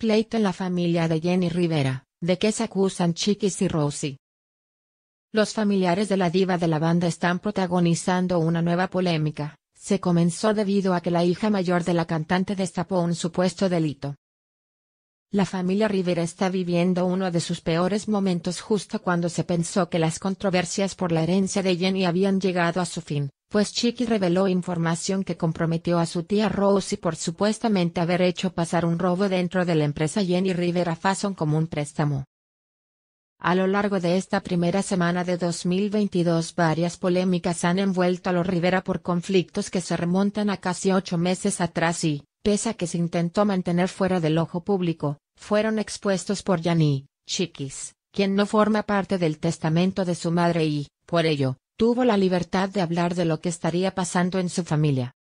Pleito en la familia de Jenny Rivera, ¿de qué se acusan Chiquis y Rosie? Los familiares de la diva de la banda están protagonizando una nueva polémica, se comenzó debido a que la hija mayor de la cantante destapó un supuesto delito. La familia Rivera está viviendo uno de sus peores momentos justo cuando se pensó que las controversias por la herencia de Jenny habían llegado a su fin pues Chiqui reveló información que comprometió a su tía Rosie por supuestamente haber hecho pasar un robo dentro de la empresa Jenny Rivera Fason como un préstamo. A lo largo de esta primera semana de 2022 varias polémicas han envuelto a los Rivera por conflictos que se remontan a casi ocho meses atrás y, pese a que se intentó mantener fuera del ojo público, fueron expuestos por Yanni, Chiquis, quien no forma parte del testamento de su madre y, por ello, tuvo la libertad de hablar de lo que estaría pasando en su familia.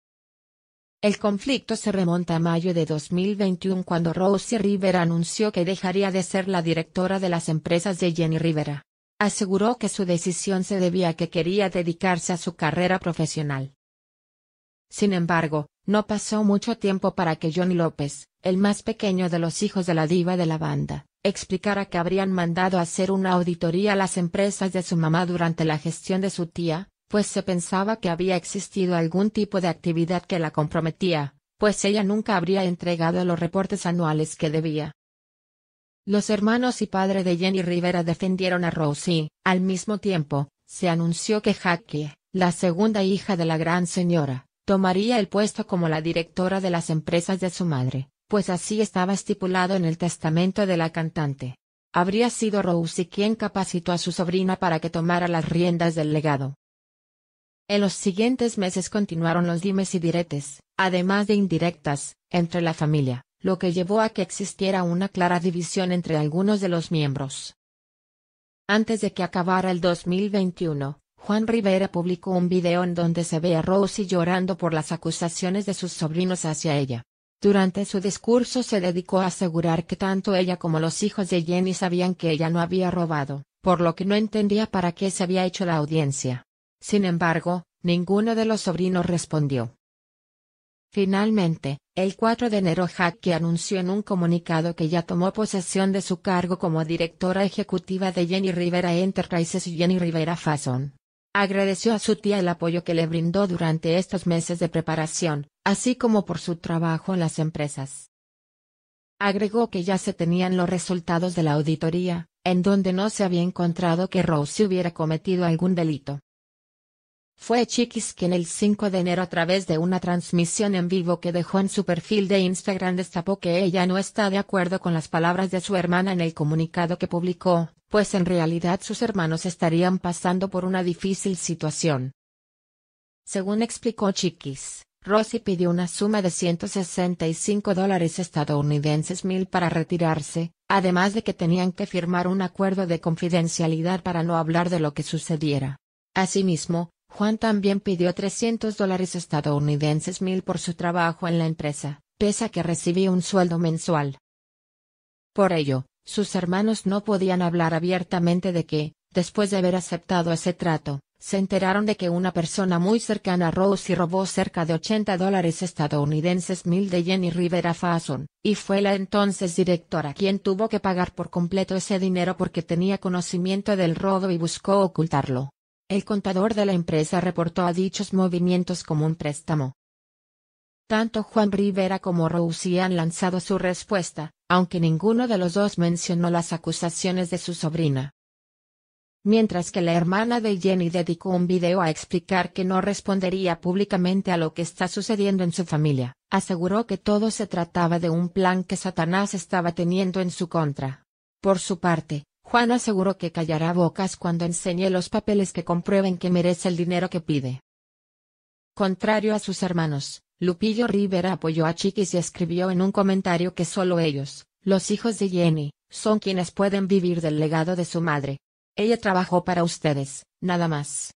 El conflicto se remonta a mayo de 2021 cuando Rosie Rivera anunció que dejaría de ser la directora de las empresas de Jenny Rivera. Aseguró que su decisión se debía a que quería dedicarse a su carrera profesional. Sin embargo, no pasó mucho tiempo para que Johnny López, el más pequeño de los hijos de la diva de la banda, explicara que habrían mandado hacer una auditoría a las empresas de su mamá durante la gestión de su tía, pues se pensaba que había existido algún tipo de actividad que la comprometía, pues ella nunca habría entregado los reportes anuales que debía. Los hermanos y padre de Jenny Rivera defendieron a Rosie, al mismo tiempo, se anunció que Jackie, la segunda hija de la gran señora, Tomaría el puesto como la directora de las empresas de su madre, pues así estaba estipulado en el testamento de la cantante. Habría sido Rosie quien capacitó a su sobrina para que tomara las riendas del legado. En los siguientes meses continuaron los dimes y diretes, además de indirectas, entre la familia, lo que llevó a que existiera una clara división entre algunos de los miembros. Antes de que acabara el 2021, Juan Rivera publicó un video en donde se ve a Rosie llorando por las acusaciones de sus sobrinos hacia ella. Durante su discurso se dedicó a asegurar que tanto ella como los hijos de Jenny sabían que ella no había robado, por lo que no entendía para qué se había hecho la audiencia. Sin embargo, ninguno de los sobrinos respondió. Finalmente, el 4 de enero Jackie anunció en un comunicado que ya tomó posesión de su cargo como directora ejecutiva de Jenny Rivera Enterprises y Jenny Rivera Fason. Agradeció a su tía el apoyo que le brindó durante estos meses de preparación, así como por su trabajo en las empresas. Agregó que ya se tenían los resultados de la auditoría, en donde no se había encontrado que Rose hubiera cometido algún delito fue Chiquis quien el 5 de enero a través de una transmisión en vivo que dejó en su perfil de Instagram destapó que ella no está de acuerdo con las palabras de su hermana en el comunicado que publicó, pues en realidad sus hermanos estarían pasando por una difícil situación. Según explicó Chiquis, Rosy pidió una suma de 165 dólares estadounidenses mil para retirarse, además de que tenían que firmar un acuerdo de confidencialidad para no hablar de lo que sucediera. Asimismo, Juan también pidió 300 dólares estadounidenses mil por su trabajo en la empresa, pese a que recibía un sueldo mensual. Por ello, sus hermanos no podían hablar abiertamente de que, después de haber aceptado ese trato, se enteraron de que una persona muy cercana a Rose y robó cerca de 80 dólares estadounidenses mil de Jenny Rivera Fason, y fue la entonces directora quien tuvo que pagar por completo ese dinero porque tenía conocimiento del robo y buscó ocultarlo. El contador de la empresa reportó a dichos movimientos como un préstamo. Tanto Juan Rivera como Roussi han lanzado su respuesta, aunque ninguno de los dos mencionó las acusaciones de su sobrina. Mientras que la hermana de Jenny dedicó un video a explicar que no respondería públicamente a lo que está sucediendo en su familia, aseguró que todo se trataba de un plan que Satanás estaba teniendo en su contra. Por su parte, Juan aseguró que callará bocas cuando enseñe los papeles que comprueben que merece el dinero que pide. Contrario a sus hermanos, Lupillo Rivera apoyó a Chiquis y escribió en un comentario que solo ellos, los hijos de Jenny, son quienes pueden vivir del legado de su madre. Ella trabajó para ustedes, nada más.